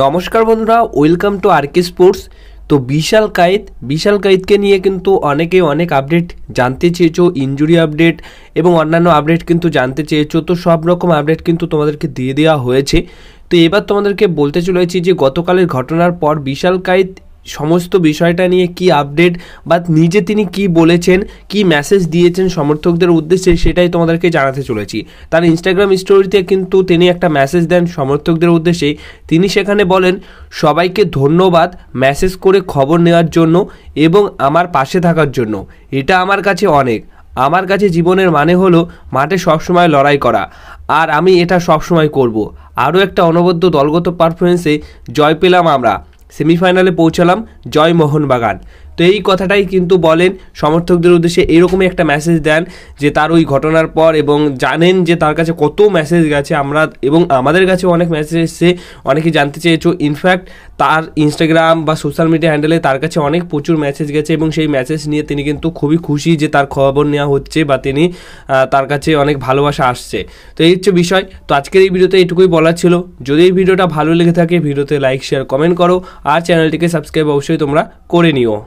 নমস্কার বন্ধুরা welcome to K sports তো বিশাল কায়েদ বিশাল কায়েদকে নিয়ে কিন্তু অনেকে অনেক আপডেট জানতে চেয়েছো ইঞ্জুরি আপডেট এবং অন্যান্য আপডেট কিন্তু জানতে চেয়েছো তো সব রকম আপডেট কিন্তু তোমাদেরকে দিয়ে দেওয়া হয়েছে তো এবার তোমাদেরকে বলতে চলেছি যে গতকালের ঘটনার পর বিশাল কায়েদ সমস্ত বিষয়টা নিয়ে কি আপডেট বা নিজে তিনি কি বলেছেন কি মেসেজ দিয়েছেন সমর্থকদের উদ্দেশ্যে সেটাই তোমাদেরকে জানাতে চলেছি তার ইনস্টাগ্রাম স্টোরিতে কিন্তু তিনি একটা মেসেজ দেন সমর্থকদের উদ্দেশ্যে তিনি সেখানে বলেন সবাইকে ধন্যবাদ মেসেজ করে খবর নেওয়ার জন্য এবং আমার পাশে থাকার জন্য এটা আমার কাছে অনেক আমার কাছে জীবনের মানে হলো মাঠে সবসময় লড়াই করা আর আমি এটা সবসময় করব। আরও একটা অনবদ্য দলগত পারফরমেন্সে জয় পেলাম আমরা সেমিফাইনালে পৌঁছালাম জয় বাগান তো এই কথাটাই কিন্তু বলেন সমর্থকদের উদ্দেশ্যে এরকমই একটা মেসেজ দেন যে তার ওই ঘটনার পর এবং জানেন যে তার কাছে কত মেসেজ গেছে আমরা এবং আমাদের কাছে অনেক মেসেজ এসছে অনেকে জানতে চেয়েছো ইনফ্যাক্ট তার ইনস্টাগ্রাম বা সোশ্যাল মিডিয়া হ্যান্ডেলে তার কাছে অনেক প্রচুর মেসেজ গেছে এবং সেই মেসেজ নিয়ে তিনি কিন্তু খুবই খুশি যে তার খবর নেওয়া হচ্ছে বা তিনি তার কাছে অনেক ভালোবাসা আসছে তো এই হচ্ছে বিষয় তো আজকের এই ভিডিওতে এটুকুই বলার ছিল যদি এই ভিডিওটা ভালো লেগে থাকে ভিডিওতে লাইক শেয়ার কমেন্ট করো আর চ্যানেলটিকে সাবস্ক্রাইব অবশ্যই তোমরা করে নিও